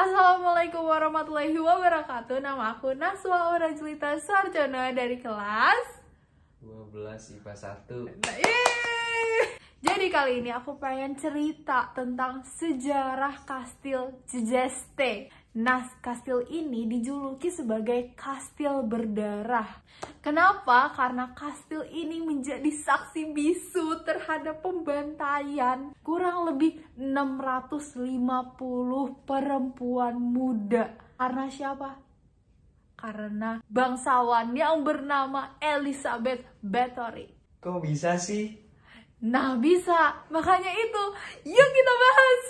Assalamualaikum warahmatullahi wabarakatuh. Nama aku Naswa Aura Sarjana dari kelas 12 IPA 1. Jadi kali ini aku pengen cerita tentang sejarah kastil Cejeste. Nah, kastil ini dijuluki sebagai kastil berdarah. Kenapa? Karena kastil ini menjadi saksi bisu terhadap pembantaian kurang lebih 650 perempuan muda. Karena siapa? Karena bangsawan yang bernama Elizabeth Bathory. Kok bisa sih? Nah bisa, makanya itu. Yuk kita bahas!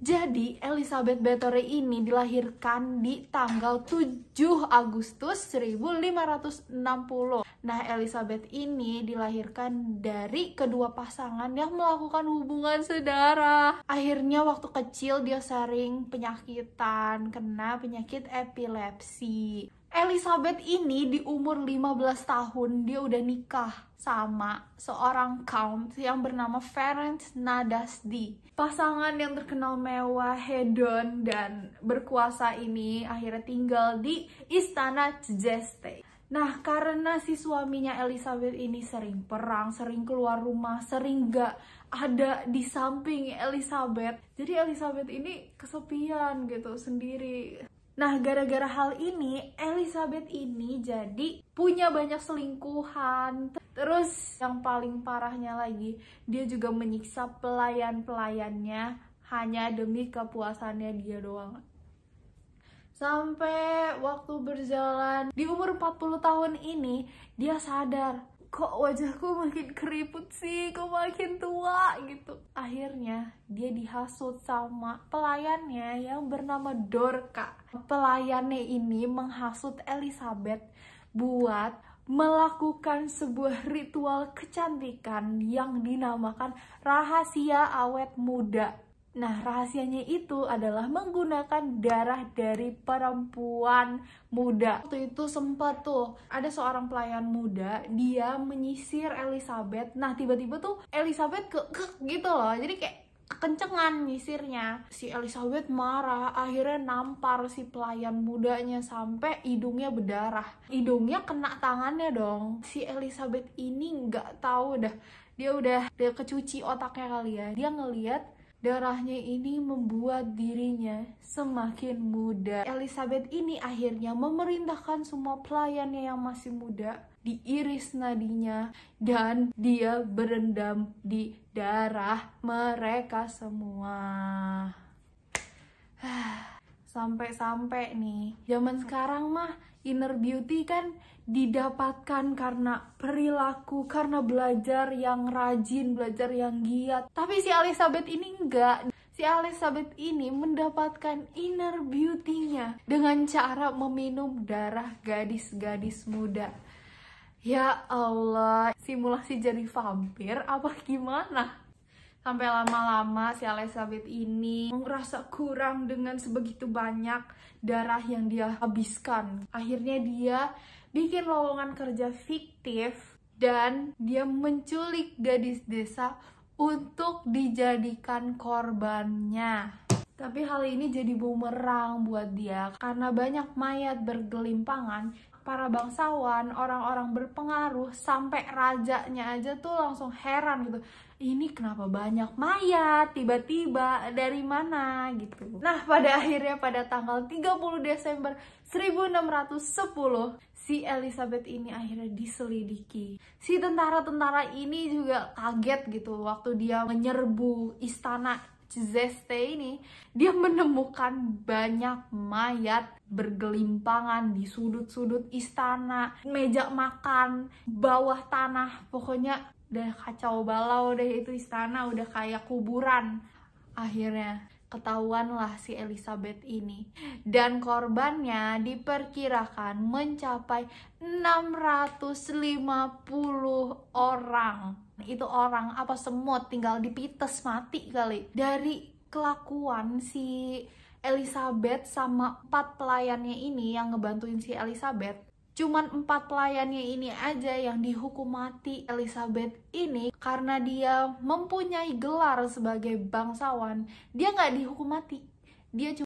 Jadi Elizabeth Bathory ini dilahirkan di tanggal 7 Agustus 1560. Nah, Elizabeth ini dilahirkan dari kedua pasangan yang melakukan hubungan sedara. Akhirnya waktu kecil dia sering penyakitan, kena penyakit epilepsi. Elizabeth ini di umur 15 tahun dia udah nikah sama seorang count yang bernama Ferenc Nadasdi. Pasangan yang terkenal mewah, hedon, dan berkuasa ini akhirnya tinggal di Istana Czeste. Nah, karena si suaminya Elizabeth ini sering perang, sering keluar rumah, sering gak ada di samping Elizabeth. Jadi Elizabeth ini kesepian gitu, sendiri. Nah, gara-gara hal ini, Elizabeth ini jadi punya banyak selingkuhan. Terus yang paling parahnya lagi, dia juga menyiksa pelayan-pelayannya hanya demi kepuasannya dia doang. Sampai waktu berjalan, di umur 40 tahun ini, dia sadar kok wajahku makin keriput sih, kok makin tua gitu. Akhirnya dia dihasut sama pelayannya yang bernama Dorka. Pelayannya ini menghasut Elizabeth buat melakukan sebuah ritual kecantikan yang dinamakan rahasia awet muda Nah, rahasianya itu adalah menggunakan darah dari perempuan muda. Waktu itu sempat tuh ada seorang pelayan muda, dia menyisir Elizabeth. Nah, tiba-tiba tuh Elizabeth ke, ke gitu loh. Jadi kayak kencengan nyisirnya. Si Elizabeth marah, akhirnya nampar si pelayan mudanya sampai hidungnya berdarah. Hidungnya kena tangannya dong. Si Elizabeth ini nggak tahu dah dia udah dia kecuci otaknya kali ya. Dia ngeliat Darahnya ini membuat dirinya semakin muda. Elizabeth ini akhirnya memerintahkan semua pelayannya yang masih muda diiris nadinya dan dia berendam di darah mereka semua sampai-sampai nih zaman sekarang mah inner beauty kan didapatkan karena perilaku, karena belajar yang rajin, belajar yang giat. Tapi si Elizabeth ini enggak. Si Elizabeth ini mendapatkan inner beauty-nya dengan cara meminum darah gadis-gadis muda. Ya Allah, simulasi jadi vampir apa gimana? sampai lama-lama si Elizabeth ini merasa kurang dengan sebegitu banyak darah yang dia habiskan. Akhirnya dia bikin lowongan kerja fiktif dan dia menculik gadis desa untuk dijadikan korbannya. Tapi hal ini jadi bumerang buat dia karena banyak mayat bergelimpangan para bangsawan, orang-orang berpengaruh, sampai rajanya aja tuh langsung heran gitu. Ini kenapa banyak mayat tiba-tiba dari mana gitu. Nah, pada akhirnya pada tanggal 30 Desember 1610, si Elizabeth ini akhirnya diselidiki. Si tentara-tentara ini juga kaget gitu waktu dia menyerbu istana Zeste ini dia menemukan banyak mayat bergelimpangan di sudut-sudut istana, meja makan, bawah tanah, pokoknya udah kacau balau deh itu istana udah kayak kuburan. Akhirnya ketahuanlah si Elizabeth ini dan korbannya diperkirakan mencapai 650 orang itu orang apa semut tinggal dipites mati kali dari kelakuan si Elizabeth sama empat pelayannya ini yang ngebantuin si Elizabeth cuman empat pelayannya ini aja yang dihukum mati Elizabeth ini karena dia mempunyai gelar sebagai bangsawan dia nggak dihukum mati dia cuma